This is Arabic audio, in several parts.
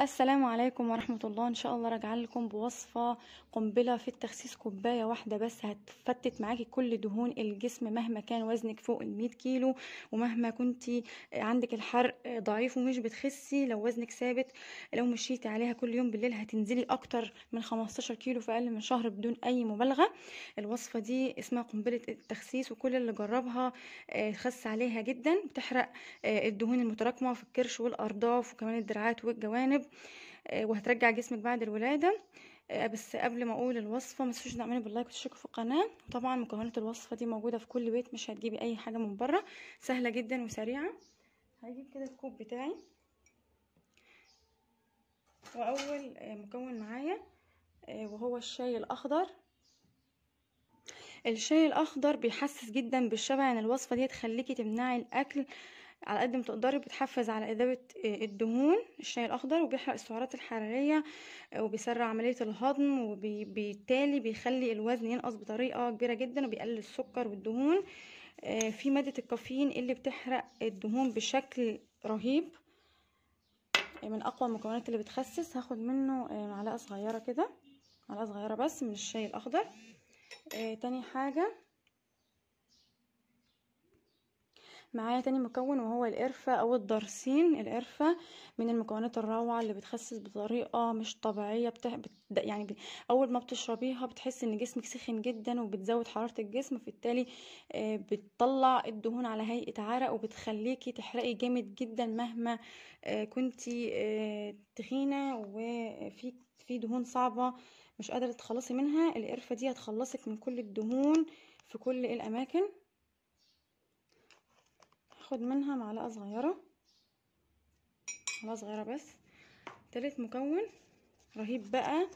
السلام عليكم ورحمة الله ان شاء الله راجع لكم بوصفة قنبلة في التخسيس كوباية واحدة بس هتفتت معاكي كل دهون الجسم مهما كان وزنك فوق المية كيلو ومهما كنتي عندك الحرق ضعيف ومش بتخسي لو وزنك ثابت لو مشيتي عليها كل يوم بالليل هتنزلي اكتر من 15 كيلو في اقل من شهر بدون اي مبالغة الوصفة دي اسمها قنبلة التخسيس وكل اللي جربها آه، خس عليها جدا بتحرق آه، الدهون المتراكمة في الكرش والارداف وكمان الدراعات والجوانب آه، وهترجع جسمك بعد الولاده آه، بس قبل ما اقول الوصفه ما تنسوش تعملي باللايك وتشتركوا في القناه طبعا مكونات الوصفه دي موجوده في كل بيت مش هتجيبي اي حاجه من بره سهله جدا وسريعه هجيب كده الكوب بتاعي واول آه، مكون معايا وهو الشاي الاخضر الشاي الاخضر بيحسس جدا بالشبع يعني الوصفه دي تخليكي تمنعي الاكل على قد ما تقدري بتحفز على إذابة آه، الدهون الشاي الأخضر وبيحرق السعرات الحرارية آه، وبيسرع عملية الهضم وبالتالي بيخلي الوزن ينقص بطريقة كبيرة جدا وبيقلل السكر والدهون آه، في مادة الكافيين اللي بتحرق الدهون بشكل رهيب من أقوى المكونات اللي بتخسس هاخد منه معلقة صغيرة كده معلقة صغيرة بس من الشاي الأخضر تاني حاجة معايا تاني مكون وهو القرفة او الدرسين القرفة من المكونات الروعة اللي بتخسس بطريقة مش طبيعية بتح... بت... يعني ب... اول ما بتشربيها بتحس ان جسمك سخن جدا وبتزود حرارة الجسم فبالتالي آه بتطلع الدهون على هيئة عرق وبتخليكي تحرقي جامد جدا مهما كنت آه، كنتي آه، تخينة وفي في دهون صعبة مش قادرة تتخلصي منها القرفة دي هتخلصك من كل الدهون في كل الأماكن هاخد منها معلقة صغيرة معلقة صغيرة بس تالت مكون رهيب بقى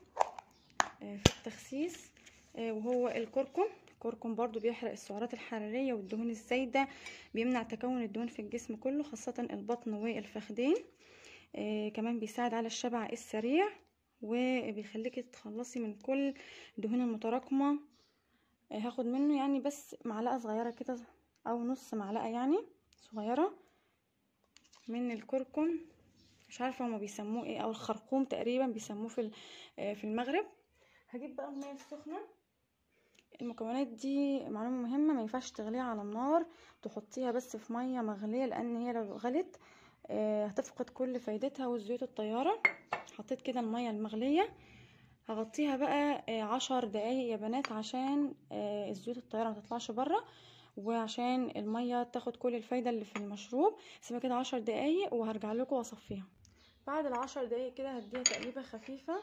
آه، في التخسيس آه، وهو الكركم الكركم برضو بيحرق السعرات الحرارية والدهون الزايدة بيمنع تكون الدهون في الجسم كله خاصة البطن والفخدين آه، كمان بيساعد على الشبع السريع وبيخليكي تتخلصي من كل الدهون المتراكمة هاخد منه يعني بس معلقة صغيرة كده او نص معلقة يعني صغيره من الكركم مش عارفه هما بيسموه ايه او الخرقوم تقريبا بيسموه في آه، في المغرب هجيب بقى الميه السخنه المكونات دي معلومه مهمه ما ينفعش تغليها على النار تحطيها بس في ميه مغليه لان هي لو غلت آه، هتفقد كل فايدتها والزيوت الطياره حطيت كده الميه المغليه هغطيها بقى آه، عشر دقايق يا بنات عشان الزيوت الطياره ما تطلعش بره وعشان المية تاخد كل الفايدة اللي في المشروب سيبها كده عشر دقايق وهرجع لكم واصفيها بعد العشر دقايق كده هديها تقليبة خفيفة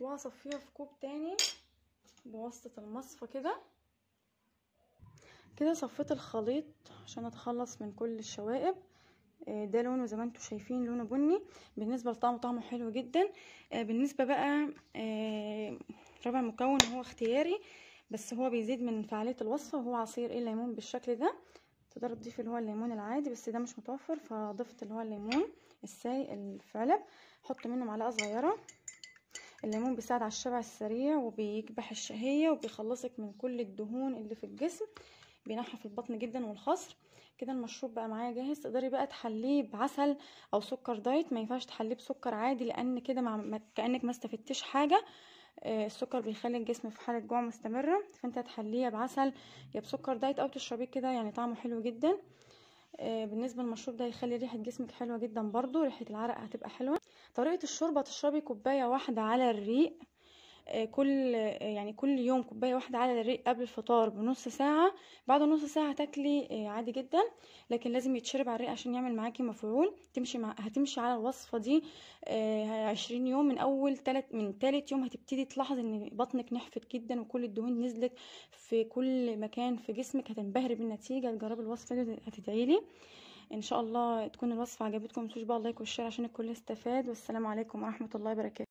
وهصفيها في كوب تاني بواسطة المصفى كده كده صفيت الخليط عشان اتخلص من كل الشوائب آه، ده لونه زي ما انتم شايفين لونه بني بالنسبه لطعمه طعمه حلو جدا آه، بالنسبه بقى آه، رابع مكون هو اختياري بس هو بيزيد من فعاليه الوصفه وهو عصير ايه الليمون بالشكل ده تقدر تضيف اللي هو الليمون العادي بس ده مش متوفر فضفت اللي هو الليمون السايق الفعلب في علب حط منه معلقه صغيره الليمون بيساعد على الشبع السريع وبيكبح الشهيه وبيخلصك من كل الدهون اللي في الجسم بينحف البطن جدا والخصر كده المشروب بقى معايا جاهز تقدري بقى تحليه بعسل او سكر دايت ما ينفعش تحليه بسكر عادي لان كده كانك ما استفدتش حاجه آه، السكر بيخلي الجسم في حاله جوع مستمره فانت هتحليه يا بعسل يا بسكر دايت او تشربيه كده يعني طعمه حلو جدا آه، بالنسبه للمشروب ده هيخلي ريحه جسمك حلوه جدا برضو ريحه العرق هتبقى حلوه طريقه الشوربه تشربي كوبايه واحده على الريق آه، كل آه، يعني كل يوم كوبايه واحده على الريق قبل الفطار بنص ساعه بعد نص ساعه تاكلي آه، عادي جدا لكن لازم يتشرب على الريق عشان يعمل معاكي مفعول تمشي مع هتمشي على الوصفه دي 20 يوم من اول تلت من تالت يوم هتبتدي تلاحظي ان بطنك نحفت جدا وكل الدهون نزلت في كل مكان في جسمك هتنبهري بالنتيجه تجربي الوصفه دي هتدعيلي ان شاء الله تكون الوصفه عجبتكم متنسوش بقى اللايك والشير عشان الكل استفاد والسلام عليكم ورحمه الله وبركاته